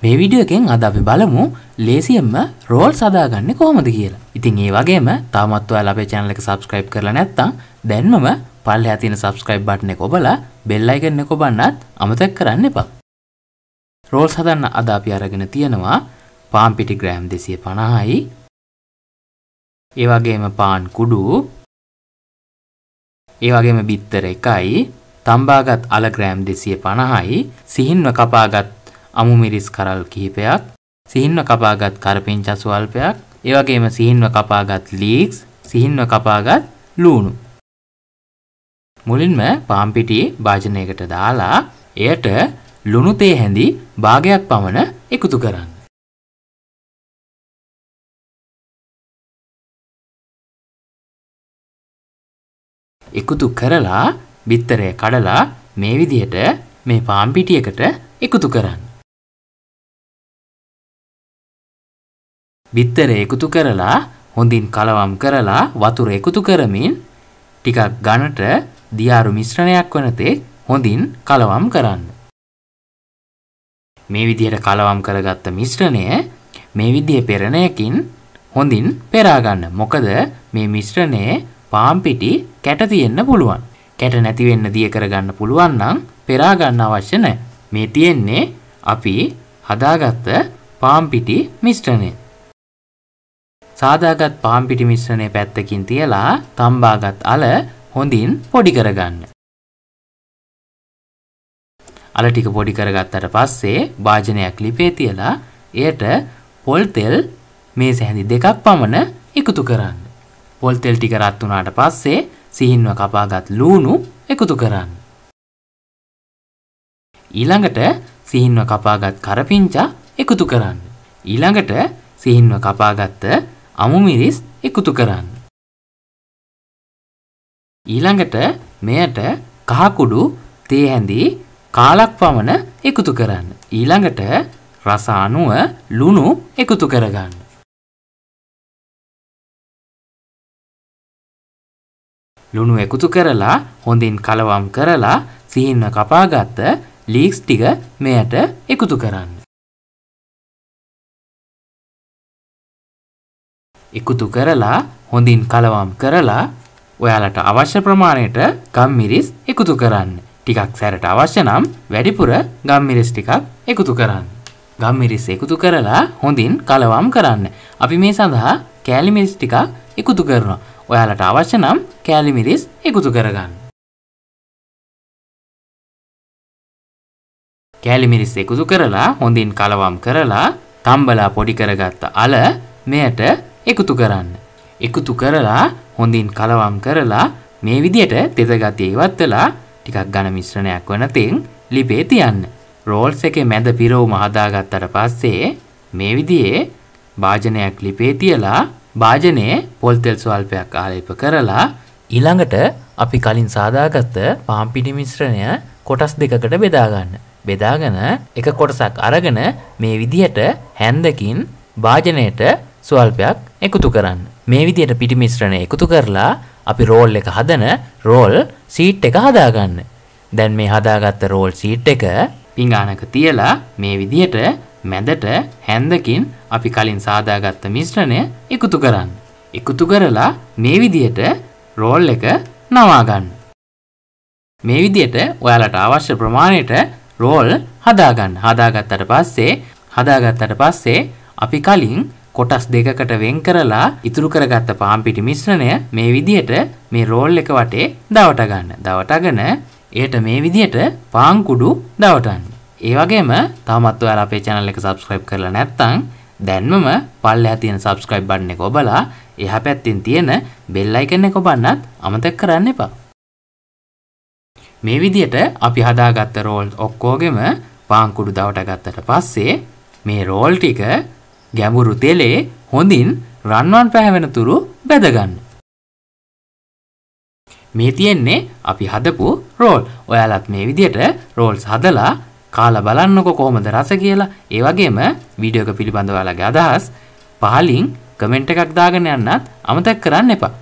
මේ විඩියකෙන් අද අපි බලමු ලේසියෙන්ම රෝල් සදාගන්න කොහොමද කියලා. ඉතින් ඒ වගේම තාමත් ඔයාලා අපේ channel එක subscribe කරලා නැත්නම් දැන්මම පල්ලෙහා තියෙන subscribe button එක ඔබලා bell icon එක ඔබන්නත් අමතක කරන්න එපා. රෝල් හදන්න අද අපි අරගෙන තියෙනවා පාන් පිටි ග්‍රෑම් 250යි. ඒ වගේම පාන් කුඩු. ඒ වගේම බිත්තර එකයි. තම්බාගත් අල ග්‍රෑම් 250යි. සිහින්ව කපාගත් අමුමිරිස් කරල් කිහිපයක් සිහින්ව කපාගත් කරපිංචා ස්වල්පයක් ඒ වගේම සිහින්ව කපාගත් ලීක්ස් සිහින්ව කපාගත් ලූණු මුලින්ම පාන් පිටි භාජනයකට දාලා එයට ලුණු තේ හැඳි භාගයක් පමණ එකතු කරන්න. එකතු කරලා බිත්තරය කඩලා මේ විදිහට මේ පාන් පිටියකට එකතු කරන්න. බිත්තර එකතු කරලා හොඳින් කලවම් කරලා වතුර එකතු කරමින් ටිකක් ඝනට දියාරු මිශ්‍රණයක් වනතේ හොඳින් කලවම් කරන්න. මේ විදිහට කලවම් කරගත්ත මිශ්‍රණය මේ විදිහේ පෙරණයකින් හොඳින් පෙරා ගන්න. මොකද මේ මිශ්‍රණයේ පාම් පිටි කැට තියෙන්න පුළුවන්. කැට නැති වෙන්න දිය කරගන්න පුළුවන් නම් පෙරා ගන්න අවශ්‍ය නැහැ. මේ තියෙන්නේ අපි හදාගත්ත පාම් පිටි මිශ්‍රණය. සාදාගත් පාන් පිටි මිශ්‍රණය පැත්තකින් තියලා තම්බාගත් අල හොඳින් පොඩි කරගන්න. අල ටික පොඩි කරගත්තට පස්සේ භාජනයක් ලිපේ තියලා එයට පොල් තෙල් මේ සැහැඳි දෙකක් පමණ එකතු කරන්න. පොල් තෙල් ටික රත් වුණාට පස්සේ සිහින්ව කපාගත් ලූණු එකතු කරන්න. ඊළඟට සිහින්ව කපාගත් කරපිංචා එකතු කරන්න. ඊළඟට සිහින්ව කපාගත්ත අමු මිරිස් එකතු කරන්න. ඊළඟට මෙයට කහකුඩු තේ හැඳි කාලක් පමණ එකතු කරන්න. ඊළඟට රස අණුව ලුණු එකතු කරගන්න. ලුණු එකතු කරලා හොඳින් කලවම් කරලා සිහින්න කපාගත්ත ලීක්ස් ටික මෙයට එකතු කරන්න. එකතු කරලා හොඳින් කලවම් කරලා ඔයාලට අවශ්‍ය ප්‍රමාණයට ගම්මිරිස් එකතු කරන්න. ටිකක් සැරට අවශ්‍ය නම් වැඩිපුර ගම්මිරිස් ටිකක් එකතු කරන්න. ගම්මිරිස් එකතු කරලා හොඳින් කලවම් කරන්න. අපි මේ සඳහා කෑලිමිරිස් ටිකක් එකතු කරනවා. ඔයාලට අවශ්‍ය නම් කෑලිමිරිස් එකතු කරගන්න. කෑලිමිරිස් එකතු කරලා හොඳින් කලවම් කරලා තම්බලා පොඩි කරගත්ත අල මෙයට එකතු කරන්න. එකතු කරලා හොඳින් කලවම් කරලා මේ විදියට තෙතගතිය ඉවත්වලා ටිකක් ඝන මිශ්‍රණයක් වන තෙන් ලිපේ තියන්න. රෝල්ස් එකේ මැද පිරවුම හදාගත්තට පස්සේ මේ විදිහේ භාජනයක් ලිපේ තියලා භාජනයේ පොල් තෙල් ස්වල්පයක් ආලේප කරලා ඊළඟට අපි කලින් සාදාගත්ත පාන් පිටි මිශ්‍රණය කොටස් දෙකකට බෙදා ගන්න. බෙදාගෙන එක කොටසක් අරගෙන මේ විදිහට හැන්දකින් භාජනයට ස්වල්පයක් එකතු කරන්න. මේ විදියට පිටි මිශ්‍රණය එකතු කරලා අපි රෝල් එක හදන රෝල් සීට් එක හදාගන්න. දැන් මේ හදාගත්ත රෝල් සීට් එක පිඟානක තියලා මේ විදියට මැදට හැන්දකින් අපි කලින් සාදාගත්ත මිශ්‍රණය එකතු කරන්න. එකතු කරලා මේ විදියට රෝල් එක නවා ගන්න. මේ විදියට ඔයාලට අවශ්‍ය ප්‍රමාණයට රෝල් හදාගන්න. හදාගත්තට පස්සේ හදාගත්තට පස්සේ අපි කලින් කොටස් දෙකකට වෙන් කරලා ඉතුරු කරගත්ත පාන් පිටි මිශ්‍රණය මේ විදිහට මේ රෝල් එක වටේ දවට ගන්න. දවටගෙන එයට මේ විදිහට පාන් කුඩු දවටන්න. ඒ වගේම තාමත් ඔයාලා අපේ channel එක subscribe කරලා නැත්නම් දැන්මම පල්ලෙහා තියෙන subscribe button එක ඔබලා එහා පැත්තෙන් තියෙන bell icon එක ඔබන්නත් අමතක කරන්න එපා. මේ විදිහට අපි හදාගත්ත රෝල් ඔක්කොගෙම පාන් කුඩු දවට ගත්තට පස්සේ මේ රෝල් ටික ගැඹුරු තෙලේ හොඳින් රන්වන් පැහැවෙන තුරු බැදගන්න. මේ තියෙන්නේ අපි හදපු රෝල්. ඔයාලත් මේ විදිහට රෝල්ස් හදලා කාලා බලන්නකො කොහොමද රස කියලා. ඒ වගේම වීඩියෝ එක පිළිබඳව ඔයාලගේ අදහස් පහලින් කමෙන්ට් එකක් දාගෙන යන්නත් අමතක කරන්න එපා.